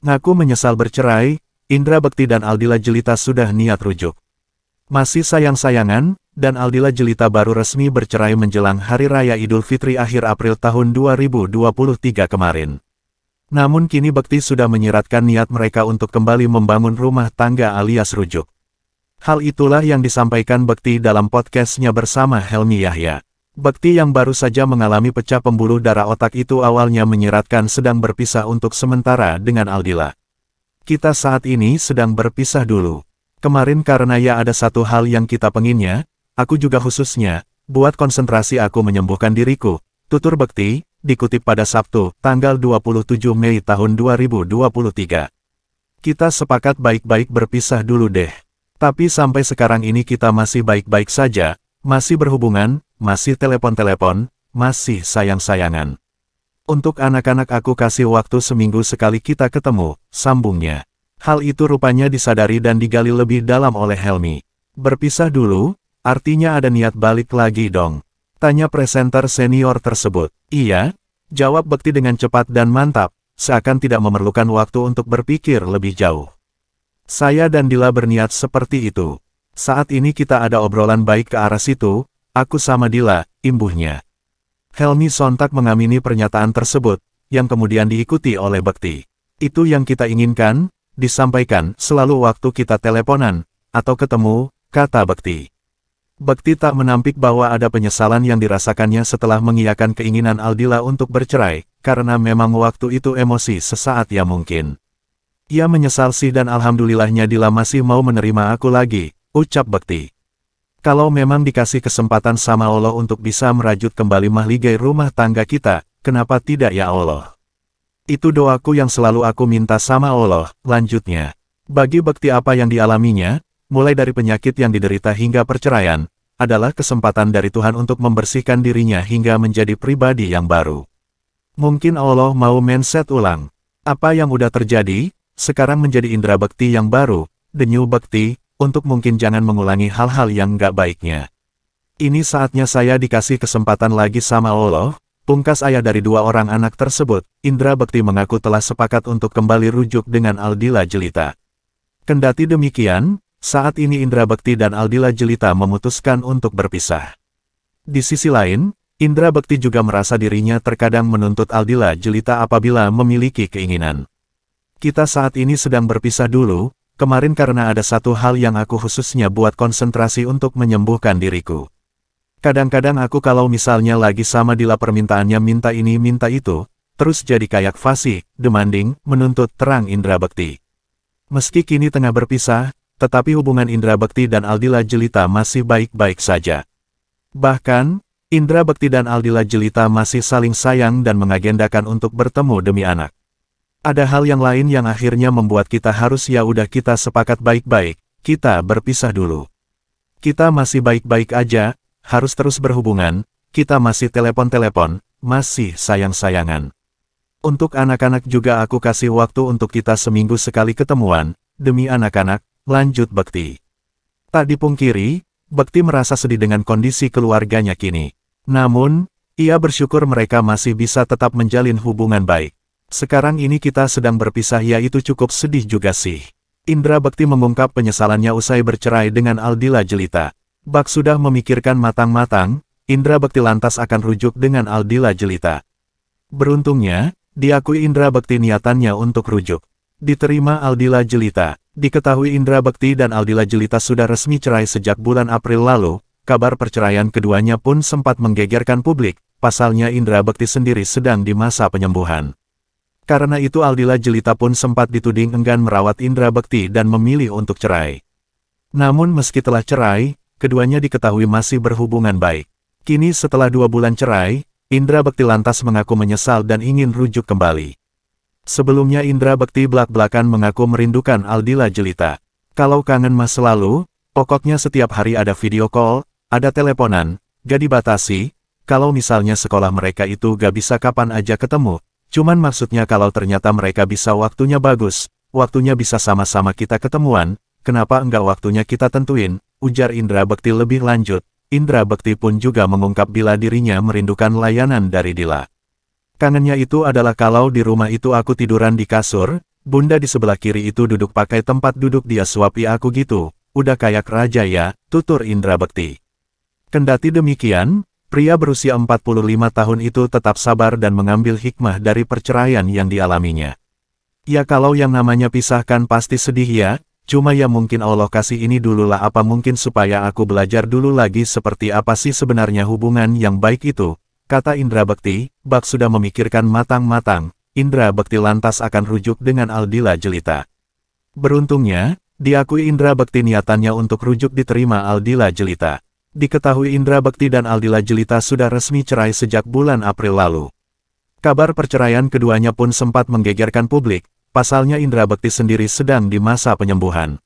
Ngaku menyesal bercerai, Indra Bekti dan Aldila Jelita sudah niat rujuk. Masih sayang-sayangan, dan Aldila Jelita baru resmi bercerai menjelang Hari Raya Idul Fitri akhir April tahun 2023 kemarin. Namun kini Bekti sudah menyiratkan niat mereka untuk kembali membangun rumah tangga alias rujuk. Hal itulah yang disampaikan Bekti dalam podcastnya bersama Helmi Yahya. Bekti yang baru saja mengalami pecah pembuluh darah otak itu awalnya menyeratkan sedang berpisah untuk sementara dengan Aldila. Kita saat ini sedang berpisah dulu. Kemarin karena ya ada satu hal yang kita penginnya, aku juga khususnya, buat konsentrasi aku menyembuhkan diriku, tutur Bekti, dikutip pada Sabtu, tanggal 27 Mei tahun 2023. Kita sepakat baik-baik berpisah dulu deh. Tapi sampai sekarang ini kita masih baik-baik saja, masih berhubungan, masih telepon-telepon, masih sayang-sayangan. Untuk anak-anak aku kasih waktu seminggu sekali kita ketemu, sambungnya. Hal itu rupanya disadari dan digali lebih dalam oleh Helmi. Berpisah dulu, artinya ada niat balik lagi dong. Tanya presenter senior tersebut. Iya, jawab Bekti dengan cepat dan mantap, seakan tidak memerlukan waktu untuk berpikir lebih jauh. Saya dan Dila berniat seperti itu. Saat ini kita ada obrolan baik ke arah situ, Aku sama Dila, imbuhnya. Helmi sontak mengamini pernyataan tersebut, yang kemudian diikuti oleh Bekti. Itu yang kita inginkan, disampaikan selalu waktu kita teleponan, atau ketemu, kata Bekti. Bekti tak menampik bahwa ada penyesalan yang dirasakannya setelah mengiyakan keinginan Aldila untuk bercerai, karena memang waktu itu emosi sesaat ya mungkin. Ia menyesal sih dan alhamdulillahnya Dila masih mau menerima aku lagi, ucap Bekti. Kalau memang dikasih kesempatan sama Allah untuk bisa merajut kembali mahligai rumah tangga kita, kenapa tidak ya Allah? Itu doaku yang selalu aku minta sama Allah, lanjutnya. Bagi bekti apa yang dialaminya, mulai dari penyakit yang diderita hingga perceraian, adalah kesempatan dari Tuhan untuk membersihkan dirinya hingga menjadi pribadi yang baru. Mungkin Allah mau menset ulang. Apa yang udah terjadi, sekarang menjadi indera bekti yang baru, the new bekti, untuk mungkin jangan mengulangi hal-hal yang gak baiknya. Ini saatnya saya dikasih kesempatan lagi sama Allah, pungkas ayah dari dua orang anak tersebut, Indra Bekti mengaku telah sepakat untuk kembali rujuk dengan Aldila Jelita. Kendati demikian, saat ini Indra Bekti dan Aldila Jelita memutuskan untuk berpisah. Di sisi lain, Indra Bekti juga merasa dirinya terkadang menuntut Aldila Jelita apabila memiliki keinginan. Kita saat ini sedang berpisah dulu, kemarin karena ada satu hal yang aku khususnya buat konsentrasi untuk menyembuhkan diriku. Kadang-kadang aku kalau misalnya lagi sama Dila permintaannya minta ini minta itu, terus jadi kayak fasih, demanding, menuntut terang Indra Bekti. Meski kini tengah berpisah, tetapi hubungan Indra Bekti dan Aldila Jelita masih baik-baik saja. Bahkan, Indra Bekti dan Aldila Jelita masih saling sayang dan mengagendakan untuk bertemu demi anak. Ada hal yang lain yang akhirnya membuat kita harus ya udah kita sepakat baik-baik, kita berpisah dulu. Kita masih baik-baik aja, harus terus berhubungan, kita masih telepon-telepon, masih sayang-sayangan. Untuk anak-anak juga aku kasih waktu untuk kita seminggu sekali ketemuan, demi anak-anak, lanjut Bekti. Tak dipungkiri, Bekti merasa sedih dengan kondisi keluarganya kini. Namun, ia bersyukur mereka masih bisa tetap menjalin hubungan baik. Sekarang ini kita sedang berpisah yaitu cukup sedih juga sih. Indra Bekti mengungkap penyesalannya usai bercerai dengan Aldila Jelita. Bak sudah memikirkan matang-matang, Indra Bekti lantas akan rujuk dengan Aldila Jelita. Beruntungnya, diakui Indra Bekti niatannya untuk rujuk. Diterima Aldila Jelita. Diketahui Indra Bekti dan Aldila Jelita sudah resmi cerai sejak bulan April lalu, kabar perceraian keduanya pun sempat menggegerkan publik, pasalnya Indra Bekti sendiri sedang di masa penyembuhan. Karena itu Aldila Jelita pun sempat dituding enggan merawat Indra Bekti dan memilih untuk cerai. Namun meski telah cerai, keduanya diketahui masih berhubungan baik. Kini setelah dua bulan cerai, Indra Bekti lantas mengaku menyesal dan ingin rujuk kembali. Sebelumnya Indra Bekti belak-belakan mengaku merindukan Aldila Jelita. Kalau kangen mas selalu, pokoknya setiap hari ada video call, ada teleponan, gak dibatasi, kalau misalnya sekolah mereka itu gak bisa kapan aja ketemu, Cuman maksudnya kalau ternyata mereka bisa waktunya bagus, waktunya bisa sama-sama kita ketemuan, kenapa enggak waktunya kita tentuin, ujar Indra Bekti lebih lanjut. Indra Bekti pun juga mengungkap bila dirinya merindukan layanan dari Dila. Kangennya itu adalah kalau di rumah itu aku tiduran di kasur, bunda di sebelah kiri itu duduk pakai tempat duduk dia suapi aku gitu, udah kayak raja ya, tutur Indra Bekti. Kendati demikian, Pria berusia 45 tahun itu tetap sabar dan mengambil hikmah dari perceraian yang dialaminya. Ya kalau yang namanya pisahkan pasti sedih ya, cuma ya mungkin Allah kasih ini dululah apa mungkin supaya aku belajar dulu lagi seperti apa sih sebenarnya hubungan yang baik itu, kata Indra Bekti, Bak sudah memikirkan matang-matang, Indra Bekti lantas akan rujuk dengan Aldila Jelita. Beruntungnya, diakui Indra Bekti niatannya untuk rujuk diterima Aldila Jelita. Diketahui Indra Bekti dan Aldila Jelita sudah resmi cerai sejak bulan April lalu. Kabar perceraian keduanya pun sempat menggegerkan publik, pasalnya Indra Bekti sendiri sedang di masa penyembuhan.